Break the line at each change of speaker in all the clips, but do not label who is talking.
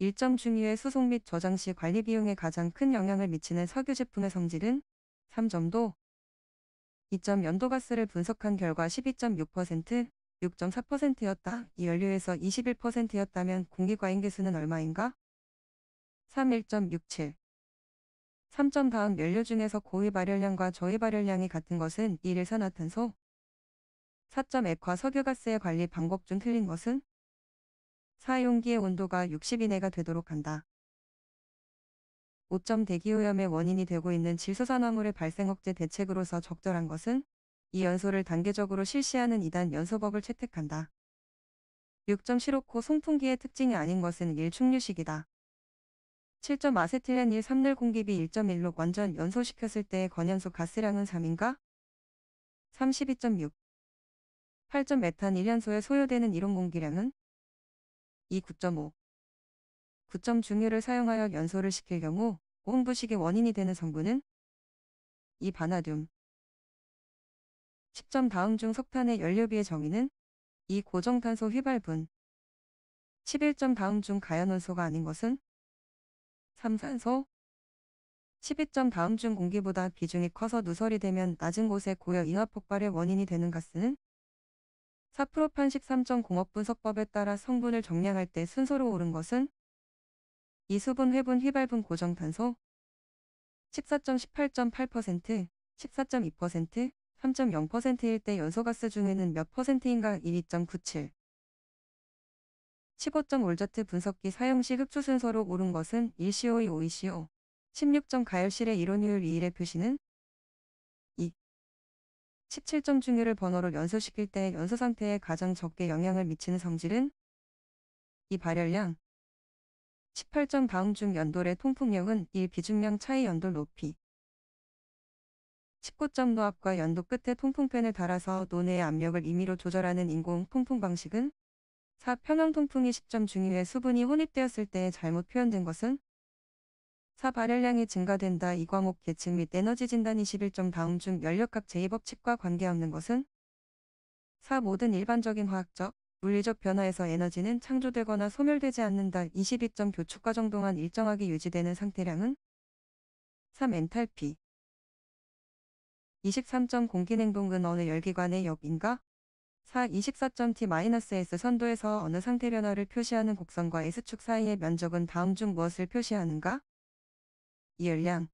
일정 중유의 수송 및 저장 시 관리 비용에 가장 큰 영향을 미치는 석유 제품의 성질은 3점도 2점 연도가스를 분석한 결과 12.6%, 6.4%였다. 이 연료에서 21%였다면 공기 과잉계수는 얼마인가? 31.67 3점 다음 연료 중에서 고위 발열량과 저위 발열량이 같은 것은 1일산화탄소 4점 액화 석유가스의 관리 방법 중 틀린 것은 사용기의 온도가 60 이내가 되도록 한다. 5점 대기오염의 원인이 되고 있는 질소산화물의 발생 억제 대책으로서 적절한 것은 이 연소를 단계적으로 실시하는 2단 연소법을 채택한다. 6 7 5코 송풍기의 특징이 아닌 것은 1충류식이다. 7 아세틸렌 1 3늘 공기비 1.1로 완전 연소시켰을 때의 건연소 가스량은 3인가? 32.6 8점 메탄 1연소에 소요되는 이론 공기량은 2. 9.5 9점 중유를 사용하여 연소를 시킬 경우 홍부식의 원인이 되는 성분은 2. 바나듐 10점 다음 중 석탄의 연료비의 정의는 2. 고정탄소 휘발분 11점 다음 중 가연원소가 아닌 것은 3. 산소 12점 다음 중 공기보다 비중이 커서 누설이 되면 낮은 곳에 고여 인화 폭발의 원인이 되는 가스는 사프로판 13.공업분석법에 따라 성분을 정량할 때 순서로 오른 것은 이수분 회분 휘발분 고정탄소 14.18.8%, 14.2%, 3.0%일 때 연소가스 중에는 몇 퍼센트인가 12.97 15점 올저트 분석기 사용 시 흡수 순서로 오른 것은 1CO, 2, 5CO e 1 6 가열실의 이론율 2일의 표시는 17점 중위를 번호로 연소시킬 때 연소 상태에 가장 적게 영향을 미치는 성질은 이 발열량 18점 다음 중 연돌의 통풍력은 1 비중량 차이 연돌 높이 19점 노압과 연도 끝에 통풍팬을 달아서 논의 압력을 임의로 조절하는 인공 통풍 방식은 4. 평형 통풍이 10점 중위에 수분이 혼입되었을 때 잘못 표현된 것은 4. 발열량이 증가된다 이 과목 계층 및 에너지 진단 21점 다음 중 연력학 제2법칙과 관계없는 것은 4. 모든 일반적인 화학적, 물리적 변화에서 에너지는 창조되거나 소멸되지 않는다 22점 교축 과정 동안 일정하게 유지되는 상태량은 3 엔탈피 23점 공기냉동은 어느 열기관의 역인가? 4. 24.T-S 선도에서 어느 상태 변화를 표시하는 곡선과 S축 사이의 면적은 다음 중 무엇을 표시하는가? 이열량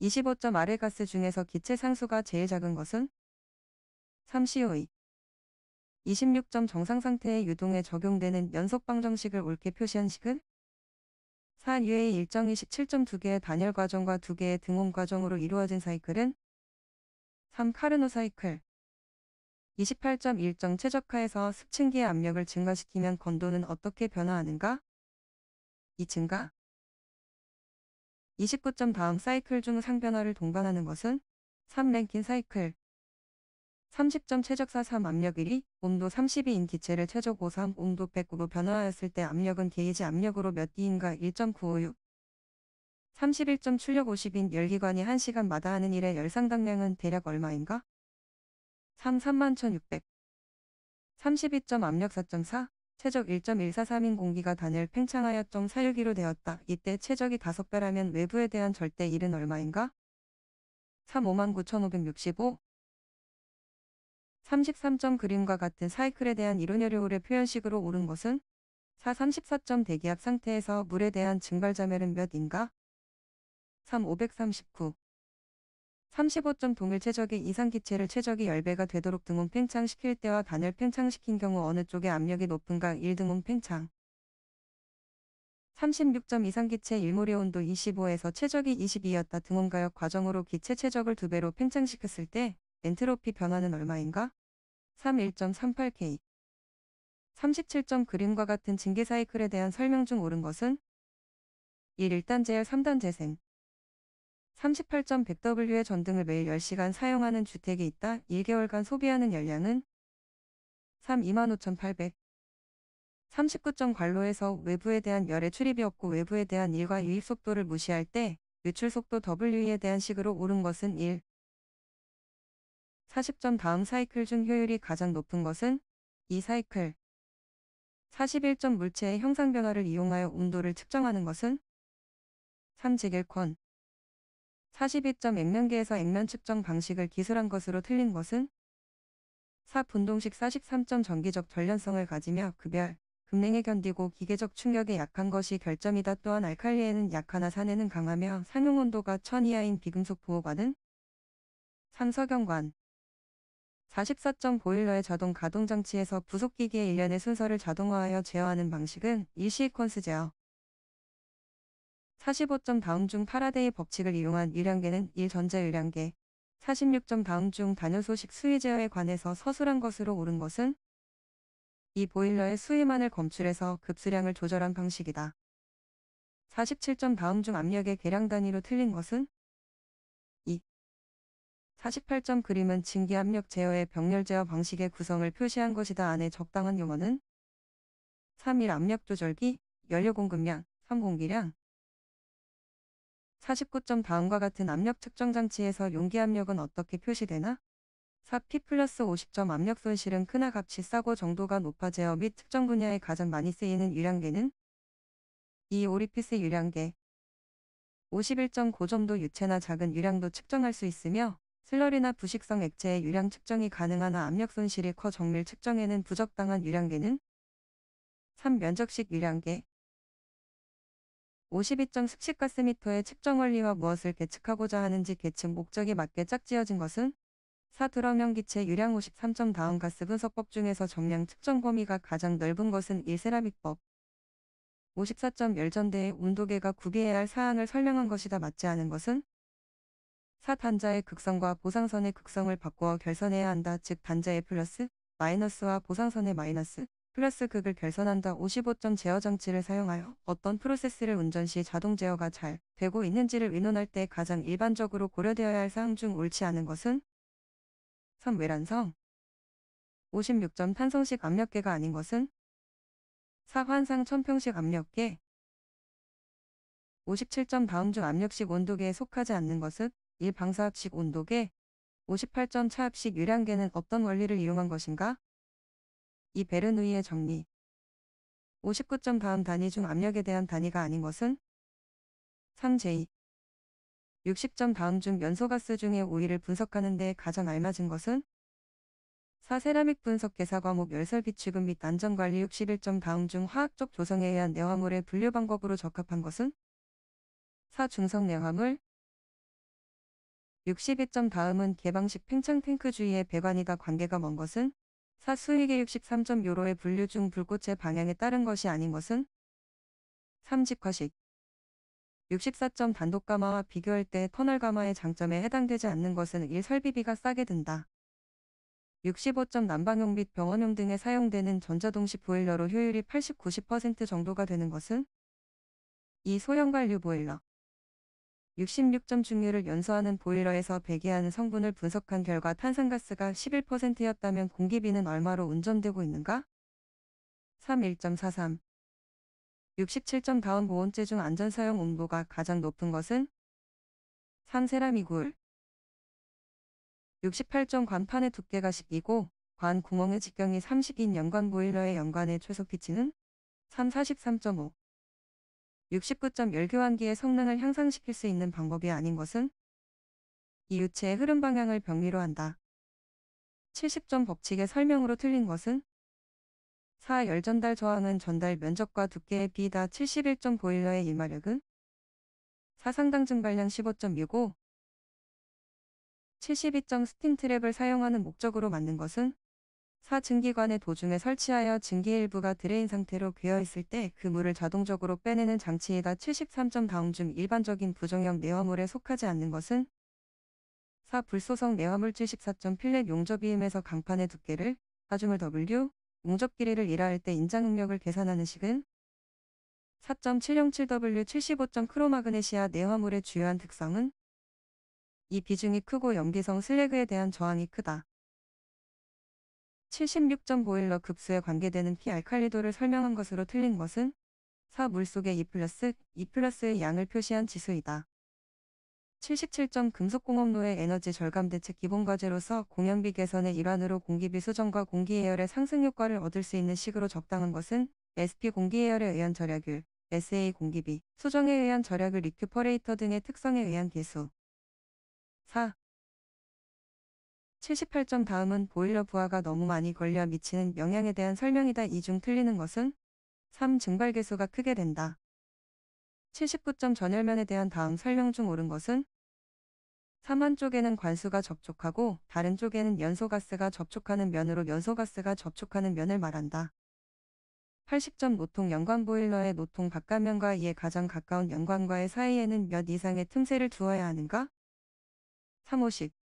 25점 아래 가스 중에서 기체 상수가 제일 작은 것은 3COE 26점 정상 상태의 유동에 적용되는 연속 방정식을 옳게 표시한 식은 4U의 일정이 17.2개의 단열 과정과 2개의 등온 과정으로 이루어진 사이클은 3. 카르노 사이클 28.1정 최적화에서 습층기의 압력을 증가시키면 건도는 어떻게 변화하는가? 2증가 29점 다음 사이클 중 상변화를 동반하는 것은 3랭킹 사이클 30점 최적 43 압력 1위 온도 32인 기체를 최적 53 온도 109로 변화하였을 때 압력은 게이지 압력으로 몇 D인가 1.956 31점 출력 50인 열기관이 1시간마다 하는 일의 열상당량은 대략 얼마인가? 3 31,600 32점 압력 4.4 최적 1.143인 공기가 단열 팽창하여 0.41기로 되었다. 이때 최적이 5배라면 외부에 대한 절대 1은 얼마인가? 359,565 33점 그림과 같은 사이클에 대한 이론열효율의 표현식으로 옳은 것은 434점 대기압 상태에서 물에 대한 증발자멸은 몇인가? 3539 3 5 동일 최적의 이상 기체를 최적의 0배가 되도록 등온 팽창시킬 때와 단열 팽창시킨 경우 어느 쪽의 압력이 높은가 1등온 팽창 36점 이상 기체 일몰의 온도 25에서 최적이 22였다 등온 가역 과정으로 기체 최적을 2배로 팽창시켰을 때 엔트로피 변화는 얼마인가? 31.38K 37점 그림과 같은 징계 사이클에 대한 설명 중 옳은 것은 1. 1단 재열 3단 재생 38.100W의 전등을 매일 10시간 사용하는 주택이 있다 1개월간 소비하는 열량은3 25,800 39점 관로에서 외부에 대한 열의 출입이 없고 외부에 대한 일과 유입 속도를 무시할 때 유출 속도 W에 대한 식으로 오른 것은 1 4 0 다음 사이클 중 효율이 가장 높은 것은 2 사이클 4 1 물체의 형상 변화를 이용하여 온도를 측정하는 것은 3 제겔콘 42점 액면계에서 액면 측정 방식을 기술한 것으로 틀린 것은 4. 분동식 43점 전기적 전련성을 가지며 급열, 급냉에 견디고 기계적 충격에 약한 것이 결점이다. 또한 알칼리에는 약하나 산에는 강하며 상용 온도가 1000 이하인 비금속 보호관은 3석연관 44점 보일러의 자동 가동 장치에서 부속기기의 일련의 순서를 자동화하여 제어하는 방식은 이 시퀀스 제어 45점 다음 중 파라데이 법칙을 이용한 일량계는 1전자일량계, 46점 다음 중 단열 소식 수위 제어에 관해서 서술한 것으로 옳은 것은 이 보일러의 수위만을 검출해서 급수량을 조절한 방식이다. 47점 다음 중 압력의 계량 단위로 틀린 것은 2. 48점 그림은 증기 압력 제어의 병렬 제어 방식의 구성을 표시한 것이다. 안에 적당한 용어는 3일 압력 조절기, 연료 공급량, 선공기량, 49점 다음과 같은 압력 측정 장치에서 용기 압력은 어떻게 표시되나? 4P 플러스 50점 압력 손실은 크나 값이 싸고 정도가 높아 제어 및측정 분야에 가장 많이 쓰이는 유량계는 2. 오리피스 유량계 51점 고점도 유체나 작은 유량도 측정할 수 있으며 슬러리나 부식성 액체의 유량 측정이 가능하나 압력 손실이 커 정밀 측정에는 부적당한 유량계는 3. 면적식 유량계 52정 습식가스미터의 측정 원리와 무엇을 계측하고자 하는지 계측 목적에 맞게 짝지어진 것은 4. 드럼형 기체 유량 53점 다음 가스 분석법 중에서 정량 측정 범위가 가장 넓은 것은 1세라믹법 54점 열전대의 온도계가 구비해야 할 사항을 설명한 것이다 맞지 않은 것은 4. 단자의 극성과 보상선의 극성을 바꾸어 결선해야 한다 즉 단자의 플러스 마이너스와 보상선의 마이너스 플러스 극을 결선한다 55점 제어 장치를 사용하여 어떤 프로세스를 운전 시 자동 제어가 잘 되고 있는지를 의논할 때 가장 일반적으로 고려되어야 할 사항 중 옳지 않은 것은 선 외란성 56점 탄성식 압력계가 아닌 것은 사환상 천평식 압력계 57점 다음 중 압력식 온도계에 속하지 않는 것은 1. 방사합식 온도계 58점 차압식 유량계는 어떤 원리를 이용한 것인가? 이 베르누이의 정리 59점 다음 단위 중 압력에 대한 단위가 아닌 것은 3J 60점 다음 중 연소가스 중의 오일을 분석하는 데 가장 알맞은 것은 4. 세라믹 분석 개사 과목 열설 비축은 및 안전관리 61점 다음 중 화학적 조성에 의한 내화물의 분류 방법으로 적합한 것은 4. 중성 내화물 62점 다음은 개방식 팽창 탱크 주위의 배관이다 관계가 먼 것은 사수익의 63.요로의 분류 중 불꽃의 방향에 따른 것이 아닌 것은 삼직화식 64점 단독 가마와 비교할 때 터널 가마의 장점에 해당되지 않는 것은 1. 설비비가 싸게 든다. 65점 난방용 및 병원용 등에 사용되는 전자동식 보일러로 효율이 80-90% 정도가 되는 것은 2. 소형관류 보일러 66점 중류를 연소하는 보일러에서 배기하는 성분을 분석한 결과 탄산가스가 11%였다면 공기비는 얼마로 운전되고 있는가? 31.43 67점 다운 보온제 중 안전사용 온도가 가장 높은 것은 3. 세라미굴 68점 관판의 두께가 10이고 관 구멍의 직경이 3 0인 연관 보일러의 연관의 최소 피치는 343.5 6 9 1교환기의 성능을 향상시킬 수 있는 방법이 아닌 것은 이 유체의 흐름 방향을 병리로 한다. 70점 법칙의 설명으로 틀린 것은 4. 열전달 저항은 전달 면적과 두께의 비다 71점 보일러의 일마력은 4상당 증발량 15.65 72점 스팀 트랩을 사용하는 목적으로 만든 것은 4증기관의 도중에 설치하여 증기 일부가 드레인 상태로 괴어있을 때 그 물을 자동적으로 빼내는 장치이다 73점 다음 중 일반적인 부정형 내화물에 속하지 않는 것은 4. 불소성 내화물 74점 필렛 용접이임에서 강판의 두께를 하중을 W, 용접 길이를 일화할때 인장 응력을 계산하는 식은 4.707W 75점 크로마그네시아 내화물의 주요한 특성은 이 비중이 크고 염기성 슬래그에 대한 저항이 크다. 7 6 9 1러 급수에 관계되는 피알칼리도를 설명한 것으로 틀린 것은 4 물속의 E 플러스 2 플러스의 양을 표시한 지수이다. 77점 금속공업로의 에너지 절감 대책 기본과제로서 공연비 개선의 일환으로 공기비 수정과 공기예열의 상승 효과를 얻을 수 있는 식으로 적당한 것은 SP 공기예열에 의한 절약율, SA 공기비, 수정에 의한 절약을 리큐퍼레이터 등의 특성에 의한 개수. 4. 78점 다음은 보일러 부하가 너무 많이 걸려 미치는 영향에 대한 설명이다. 이 중 틀리는 것은 3. 증발계수가 크게 된다. 79점 전열면에 대한 다음 설명 중 옳은 것은 3한 쪽에는 관수가 접촉하고 다른 쪽에는 연소가스가 접촉하는 면으로 연소가스가 접촉하는 면을 말한다. 80점 노통 연관 보일러의 노통 바깥면과 이에 가장 가까운 연관과의 사이에는 몇 이상의 틈새를 두어야 하는가? 3호식